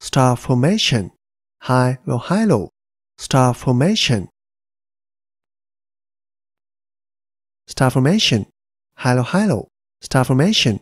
star formation, high or low. star formation. Star formation, high low. star formation.